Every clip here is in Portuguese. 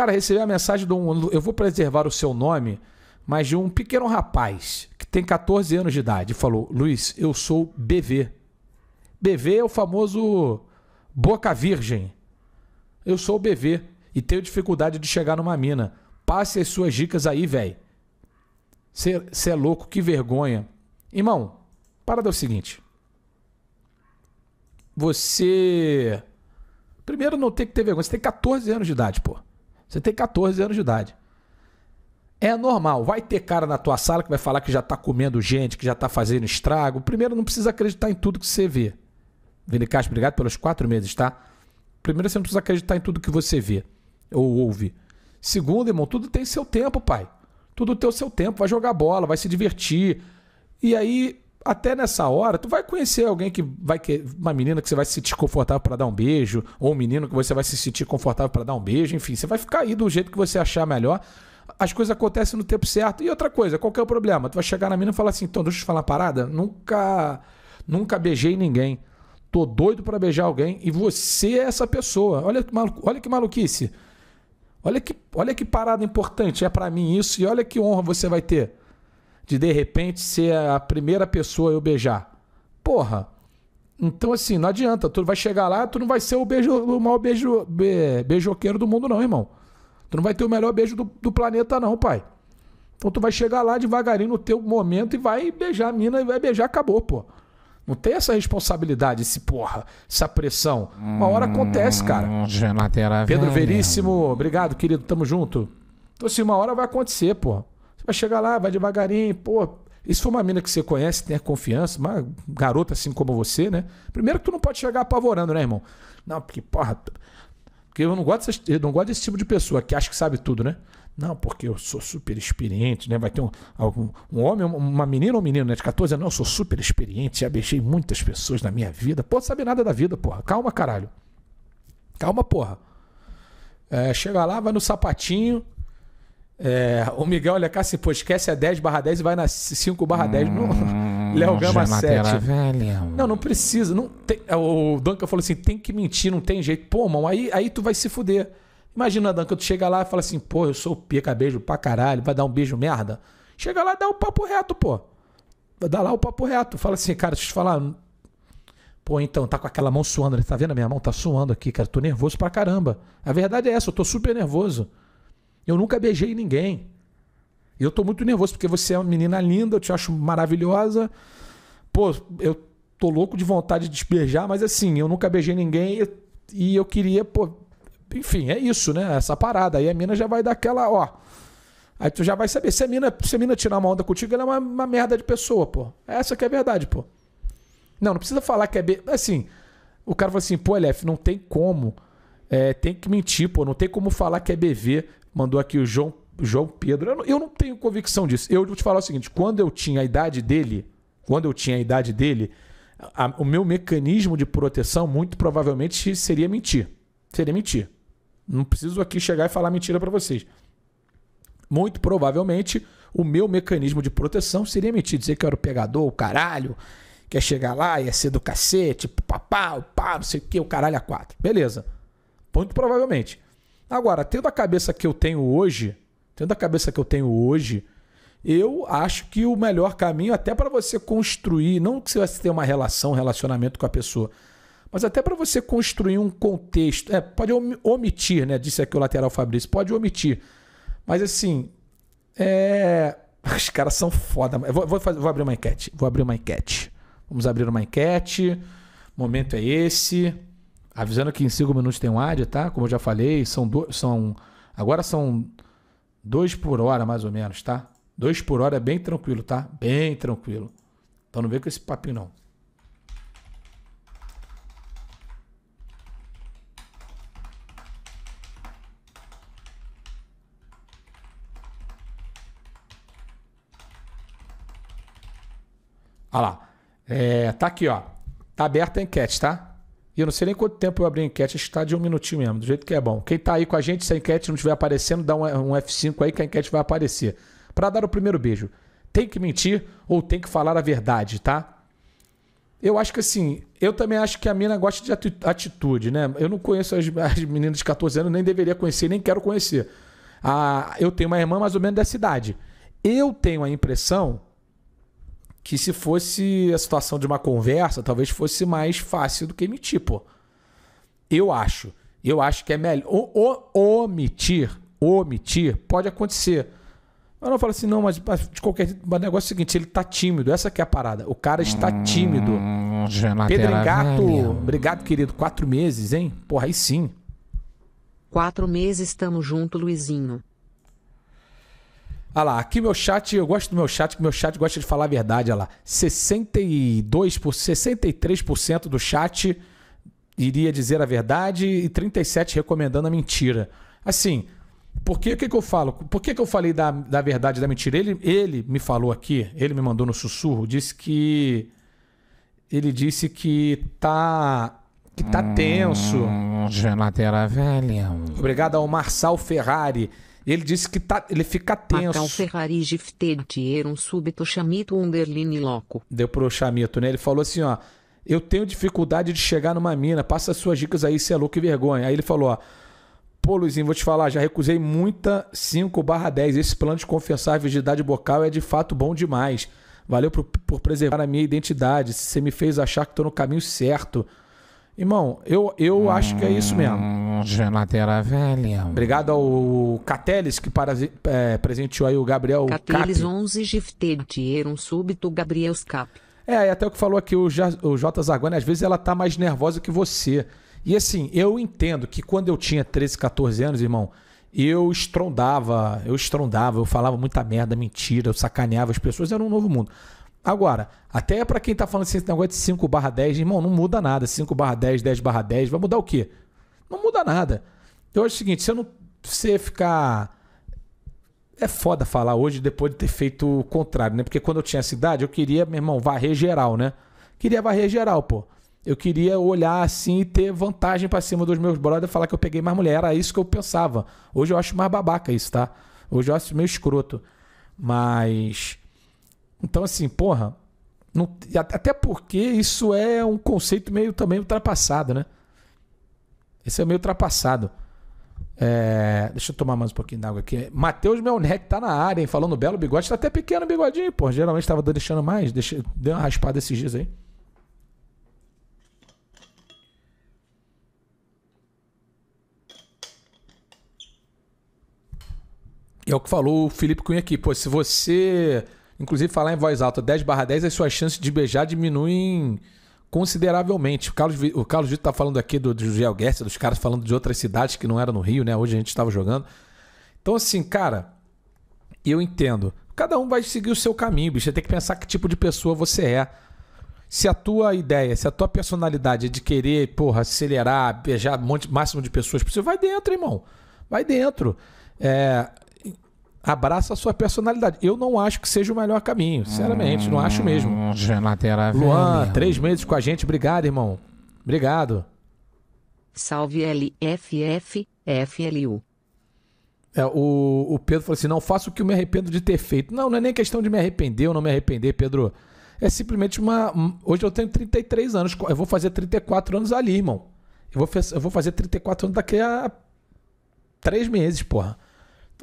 Cara, recebi a mensagem de um. Eu vou preservar o seu nome, mas de um pequeno rapaz que tem 14 anos de idade. Falou: Luiz, eu sou BV. BV é o famoso Boca Virgem. Eu sou BV e tenho dificuldade de chegar numa mina. Passe as suas dicas aí, velho. Você é louco, que vergonha. Irmão, para dar é o seguinte. Você. Primeiro, não tem que ter vergonha. Você tem 14 anos de idade, pô. Você tem 14 anos de idade. É normal, vai ter cara na tua sala que vai falar que já tá comendo gente, que já tá fazendo estrago. Primeiro, não precisa acreditar em tudo que você vê. Castro, obrigado pelos quatro meses, tá? Primeiro, você não precisa acreditar em tudo que você vê ou ouve. Segundo, irmão, tudo tem seu tempo, pai. Tudo tem o seu tempo. Vai jogar bola, vai se divertir. E aí, até nessa hora, tu vai conhecer alguém que vai que uma menina que você vai se sentir confortável para dar um beijo, ou um menino que você vai se sentir confortável para dar um beijo, enfim, você vai ficar aí do jeito que você achar melhor. As coisas acontecem no tempo certo. E outra coisa, qual que é o problema? Tu vai chegar na mina e falar assim: "Então, deixa eu te falar uma parada, nunca nunca beijei ninguém. Tô doido para beijar alguém e você é essa pessoa. Olha que malu... olha que maluquice. Olha que olha que parada importante é para mim isso e olha que honra você vai ter." de de repente ser a primeira pessoa a eu beijar. Porra. Então, assim, não adianta. Tu vai chegar lá, tu não vai ser o, beijo, o maior beijo, be, beijoqueiro do mundo, não, irmão. Tu não vai ter o melhor beijo do, do planeta, não, pai. Então tu vai chegar lá devagarinho no teu momento e vai beijar a mina e vai beijar, acabou, pô. Não tem essa responsabilidade, esse porra, essa pressão. Uma hora acontece, cara. Hum, Pedro Veríssimo, obrigado, querido. Tamo junto. Então, assim, uma hora vai acontecer, pô. Vai chegar lá, vai devagarinho, pô. Isso foi uma mina que você conhece, tem confiança, uma garota assim como você, né? Primeiro que tu não pode chegar apavorando, né, irmão? Não, porque, porra. Porque eu não gosto, eu não gosto desse tipo de pessoa que acha que sabe tudo, né? Não, porque eu sou super experiente, né? Vai ter um, algum, um homem, uma menina ou um menino, né? De 14 anos, não, eu sou super experiente, já beijei muitas pessoas na minha vida. Pô, sabe nada da vida, porra. Calma, caralho. Calma, porra. É, chega lá, vai no sapatinho, é, o Miguel olha Lecassi, pô, esquece a 10 barra 10 e vai na 5 barra 10 no hum, Léo Gama 7. É velha, não, não precisa. Não tem, é, o Duncan falou assim: tem que mentir, não tem jeito. Pô, mão, aí, aí tu vai se fuder. Imagina, Duncan, tu chega lá e fala assim, pô, eu sou o pica, beijo pra caralho, vai dar um beijo merda. Chega lá e dá o um papo reto, pô. Dá lá o papo reto. Fala assim, cara, deixa eu te falar. Pô, então, tá com aquela mão suando, tá vendo? A minha mão tá suando aqui, cara. Tô nervoso pra caramba. A verdade é essa, eu tô super nervoso. Eu nunca beijei ninguém. E eu tô muito nervoso porque você é uma menina linda, eu te acho maravilhosa. Pô, eu tô louco de vontade de te beijar, mas assim, eu nunca beijei ninguém e, e eu queria, pô. Enfim, é isso, né? Essa parada. Aí a mina já vai dar aquela, ó. Aí tu já vai saber. Se a mina, se a mina tirar uma onda contigo, ela é uma, uma merda de pessoa, pô. Essa que é a verdade, pô. Não, não precisa falar que é. Be... Assim, o cara fala assim, pô, LF, não tem como. É, tem que mentir, pô. Não tem como falar que é bebê. Mandou aqui o João, João Pedro. Eu não, eu não tenho convicção disso. Eu vou te falar o seguinte: quando eu tinha a idade dele, quando eu tinha a idade dele, a, o meu mecanismo de proteção muito provavelmente seria mentir. Seria mentir. Não preciso aqui chegar e falar mentira para vocês. Muito provavelmente o meu mecanismo de proteção seria mentir, dizer que eu era o pegador, o caralho, quer chegar lá, ia ser do cacete, papá, pá, não sei o que, o caralho a quatro. Beleza. Muito provavelmente. Agora, tendo a cabeça que eu tenho hoje, tendo a cabeça que eu tenho hoje, eu acho que o melhor caminho, até para você construir, não que você vai ter uma relação, relacionamento com a pessoa, mas até para você construir um contexto. É, pode omitir, né? Disse aqui o lateral Fabrício, pode omitir. Mas assim, é... os caras são foda. Vou, vou, fazer, vou abrir uma enquete. Vou abrir uma enquete. Vamos abrir uma enquete. O momento é esse. Avisando que em cinco minutos tem um ad, tá? Como eu já falei, são dois são agora são dois por hora mais ou menos, tá? Dois por hora é bem tranquilo, tá? Bem tranquilo. Então não vem com esse papinho não. Olha lá. É, tá aqui, ó. Tá aberta a enquete, tá? E eu não sei nem quanto tempo eu abri a enquete, acho que está de um minutinho mesmo, do jeito que é bom. Quem está aí com a gente, se a enquete não estiver aparecendo, dá um, F5 aí que a enquete vai aparecer. Para dar o primeiro beijo, tem que mentir ou tem que falar a verdade, tá? Eu acho que assim, eu também acho que a mina gosta de atitude, né? Eu não conheço as, as meninas de 14 anos, nem deveria conhecer, nem quero conhecer. Ah, eu tenho uma irmã mais ou menos dessa idade. Eu tenho a impressão que se fosse a situação de uma conversa, talvez fosse mais fácil do que emitir, pô. Eu acho. Eu acho que é melhor. omitir, omitir, pode acontecer. Eu não falo assim, não, mas, mas de qualquer Mas o negócio é o seguinte, ele tá tímido, essa que é a parada. O cara está hum, tímido. Hum, Pedro Gato, obrigado, querido. Quatro meses, hein? Porra, aí sim. Quatro meses estamos junto, Luizinho. Olha lá, aqui meu chat, eu gosto do meu chat, que meu chat gosta de falar a verdade. Olha lá, 62 por 63% do chat iria dizer a verdade e 37 recomendando a mentira. Assim, por que, que, que eu falo? Por que, que eu falei da, da verdade e da mentira? Ele, ele me falou aqui, ele me mandou no sussurro, disse que ele disse que tá que tá hum, tenso. Hum, geladeira velha. Obrigado ao Marçal Ferrari. Ele disse que tá, ele fica tenso. Macau Ferrari gifted um súbito chamito underline loco. Deu pro chamito, né? Ele falou assim, ó. Eu tenho dificuldade de chegar numa mina. Passa suas dicas aí, se é louco e vergonha. Aí ele falou, ó. Pô, Luizinho, vou te falar, já recusei muita 5 barra 10. Esse plano de confessar a virgindade bocal é de fato bom demais. Valeu por, por preservar a minha identidade. Você me fez achar que tô no caminho certo. Irmão, eu, eu hum, acho que é isso mesmo. Hum, geladeira velha. Obrigado ao Cateles que para, é, presenteou aí o Gabriel Cateles Cap. 11 Giftetier, um súbito Gabriel Scap. É, e até o que falou aqui o, o Jota Zagone, às vezes ela tá mais nervosa que você. E assim, eu entendo que quando eu tinha 13, 14 anos, irmão, eu estrondava, eu estrondava, eu falava muita merda, mentira, eu sacaneava as pessoas, era um novo mundo. Agora, até para quem está falando assim, esse negócio de 5 barra 10, irmão, não muda nada. 5 barra 10, 10 barra 10, vai mudar o quê? Não muda nada. Eu acho o seguinte, se eu não você ficar. É foda falar hoje depois de ter feito o contrário, né? Porque quando eu tinha essa idade, eu queria, meu irmão, varrer geral, né? Queria varrer geral, pô. Eu queria olhar assim e ter vantagem para cima dos meus brothers e falar que eu peguei mais mulher. Era isso que eu pensava. Hoje eu acho mais babaca isso, tá? Hoje eu acho meio escroto. Mas então, assim, porra, não, até porque isso é um conceito meio também ultrapassado, né? Esse é meio ultrapassado. É, deixa eu tomar mais um pouquinho d'água aqui. Matheus Melnec tá na área, hein? Falando belo bigode, tá até pequeno bigodinho, pô. Geralmente tava deixando mais, deixa, deu uma raspada esses dias aí. É o que falou o Felipe Cunha aqui, pô. Se você Inclusive, falar em voz alta 10 barra 10, as suas chances de beijar diminuem consideravelmente. O Carlos, o Carlos Vitor tá falando aqui do, do Geo dos caras falando de outras cidades que não eram no Rio, né? Hoje a gente estava jogando. Então, assim, cara, eu entendo. Cada um vai seguir o seu caminho, bicho. Você tem que pensar que tipo de pessoa você é. Se a tua ideia, se a tua personalidade é de querer, porra, acelerar, beijar um monte máximo de pessoas possível, vai dentro, irmão. Vai dentro. É, abraça a sua personalidade. Eu não acho que seja o melhor caminho, sinceramente, hum, não acho mesmo. Hum, Luan, velho. três meses com a gente, obrigado, irmão. Obrigado. Salve LFFFLU. É, o, o Pedro falou assim: não faço o que eu me arrependo de ter feito. Não, não é nem questão de me arrepender ou não me arrepender, Pedro. É simplesmente uma. Hoje eu tenho 33 anos, eu vou fazer 34 anos ali, irmão. Eu vou, eu vou fazer 34 anos daqui a três meses, porra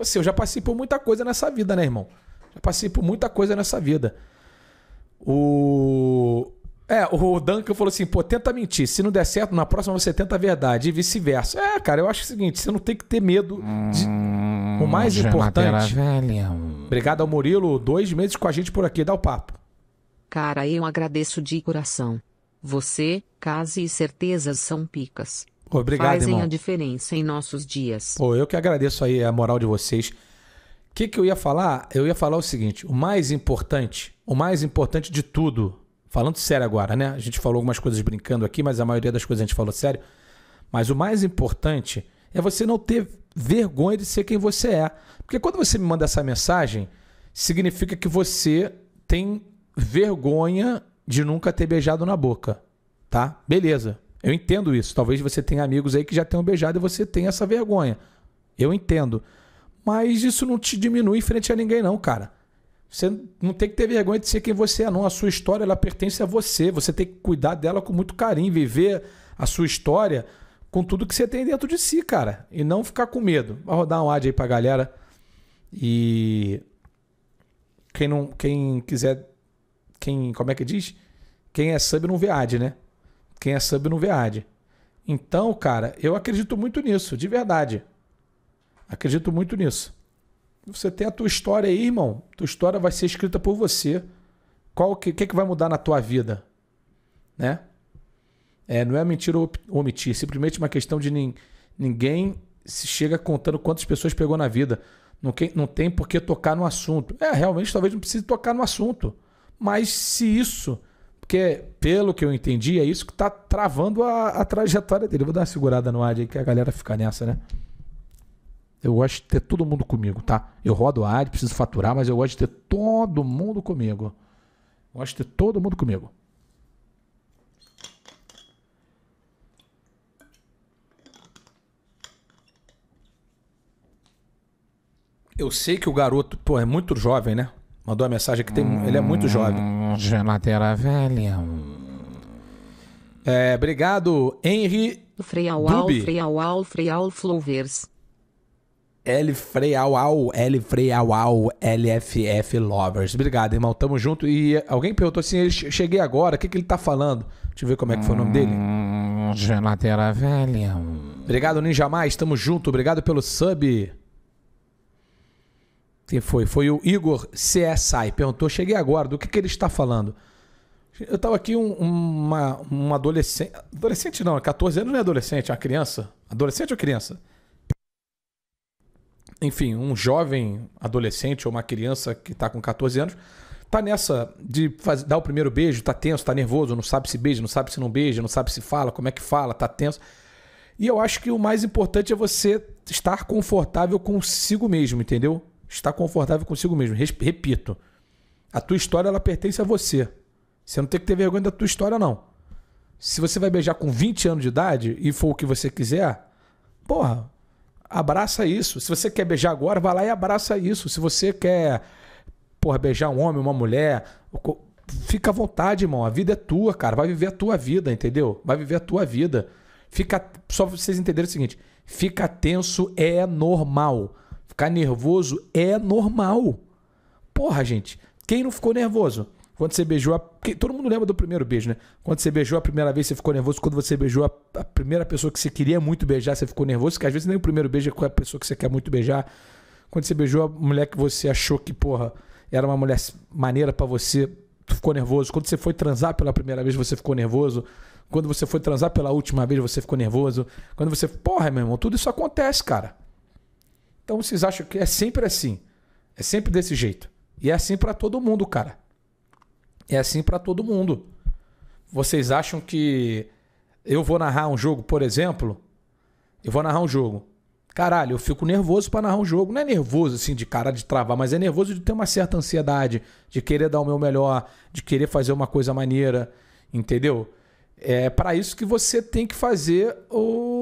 assim, eu já passei por muita coisa nessa vida, né, irmão? Já passei por muita coisa nessa vida. O. É, o Duncan falou assim: pô, tenta mentir. Se não der certo, na próxima você tenta a verdade e vice-versa. É, cara, eu acho o seguinte: você não tem que ter medo. De... Hum, o mais importante. Obrigado ao Murilo, dois meses com a gente por aqui, dá o papo. Cara, eu agradeço de coração. Você, Case e certezas são picas. Obrigado, fazem irmão. a diferença em nossos dias. Pô, eu que agradeço aí a moral de vocês. O que, que eu ia falar? Eu ia falar o seguinte: o mais importante, o mais importante de tudo, falando sério agora, né? A gente falou algumas coisas brincando aqui, mas a maioria das coisas a gente falou sério. Mas o mais importante é você não ter vergonha de ser quem você é. Porque quando você me manda essa mensagem, significa que você tem vergonha de nunca ter beijado na boca, tá? Beleza. Eu entendo isso. Talvez você tenha amigos aí que já tenham beijado e você tenha essa vergonha. Eu entendo. Mas isso não te diminui frente a ninguém, não, cara. Você não tem que ter vergonha de ser quem você é, não. A sua história ela pertence a você. Você tem que cuidar dela com muito carinho, viver a sua história com tudo que você tem dentro de si, cara. E não ficar com medo. Vai rodar um ad aí pra galera. E quem não, quem quiser, quem, como é que diz? Quem é sub não vê ad, né? Quem é sub não vê ad. Então, cara, eu acredito muito nisso, de verdade. Acredito muito nisso. Você tem a tua história aí, irmão. Tua história vai ser escrita por você. Qual que, que, que vai mudar na tua vida? Né? É, não é mentira ou omitir, simplesmente uma questão de nin, ninguém se chega contando quantas pessoas pegou na vida. Não, que, não tem por que tocar no assunto. É, realmente talvez não precise tocar no assunto. Mas se isso porque, pelo que eu entendi, é isso que está travando a, a, trajetória dele. vou dar uma segurada no ad aí que a galera fica nessa, né? Eu gosto de ter todo mundo comigo, tá? Eu rodo ad, preciso faturar, mas eu gosto de ter todo mundo comigo. Eu gosto de ter todo mundo comigo. Eu sei que o garoto, pô, é muito jovem, né? Mandou a mensagem que tem, hum, ele é muito jovem geladeira velha. É, obrigado, Henry. Freiaual, Freiaual, Freial flowers. L Freiaual, L Freiaual, LFF Lovers. Obrigado, irmão. Tamo junto. E alguém perguntou assim: ele cheguei agora, o que, que ele tá falando? Deixa eu ver como é que foi o nome dele. Hum, geladeira velha. Obrigado, Ninja Mais. Tamo junto. Obrigado pelo sub. Quem foi? Foi o Igor CSI. Perguntou, cheguei agora, do que, que ele está falando? Eu estava aqui um, uma, uma adolescente. Adolescente não, 14 anos não é adolescente, é uma criança. Adolescente ou criança? Enfim, um jovem adolescente ou uma criança que está com 14 anos está nessa de fazer, dar o primeiro beijo, Está tenso, Está nervoso, não sabe se beija, não sabe se não beija, não sabe se fala, como é que fala, Está tenso. E eu acho que o mais importante é você estar confortável consigo mesmo, entendeu? Está confortável consigo mesmo. Repito, a tua história ela pertence a você. Você não tem que ter vergonha da tua história, não. Se você vai beijar com 20 anos de idade e for o que você quiser, porra, abraça isso. Se você quer beijar agora, vai lá e abraça isso. Se você quer, porra, beijar um homem, uma mulher, fica à vontade, irmão. A vida é tua, cara. Vai viver a tua vida, entendeu? Vai viver a tua vida. Fica, só vocês entenderem o seguinte, fica tenso é normal. Ficar nervoso é normal. Porra, gente, quem não ficou nervoso? Quando você beijou a. Todo mundo lembra do primeiro beijo, né? Quando você beijou a primeira vez, você ficou nervoso. Quando você beijou a, a primeira pessoa que você queria muito beijar, você ficou nervoso. Porque às vezes nem o primeiro beijo é com a pessoa que você quer muito beijar. Quando você beijou a mulher que você achou que, porra, era uma mulher maneira para você, tu ficou nervoso. Quando você foi transar pela primeira vez, você ficou nervoso. Quando você foi transar pela última vez, você ficou nervoso. Quando você. Porra, meu irmão, tudo isso acontece, cara. Então vocês acham que é sempre assim. É sempre desse jeito. E é assim para todo mundo, cara. É assim para todo mundo. Vocês acham que eu vou narrar um jogo, por exemplo? Eu vou narrar um jogo. Caralho, eu fico nervoso para narrar um jogo. Não é nervoso assim de cara de travar, mas é nervoso de ter uma certa ansiedade, de querer dar o meu melhor, de querer fazer uma coisa maneira, entendeu? É para isso que você tem que fazer o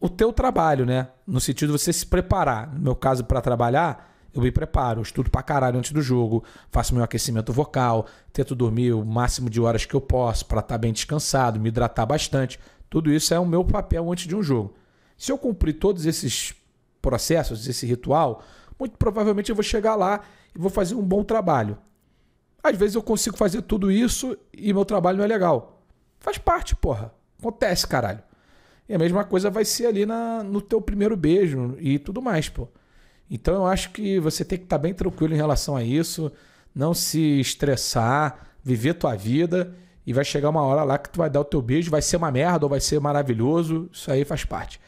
o teu trabalho, né? No sentido de você se preparar. No meu caso, para trabalhar, eu me preparo, eu estudo pra caralho antes do jogo, faço meu aquecimento vocal, tento dormir o máximo de horas que eu posso para estar tá bem descansado, me hidratar bastante. Tudo isso é o meu papel antes de um jogo. Se eu cumprir todos esses processos, esse ritual, muito provavelmente eu vou chegar lá e vou fazer um bom trabalho. Às vezes eu consigo fazer tudo isso e meu trabalho não é legal. Faz parte, porra. Acontece, caralho. E a mesma coisa vai ser ali na, no teu primeiro beijo e tudo mais, pô. Então eu acho que você tem que estar tá bem tranquilo em relação a isso, não se estressar, viver tua vida e vai chegar uma hora lá que tu vai dar o teu beijo, vai ser uma merda ou vai ser maravilhoso, isso aí faz parte.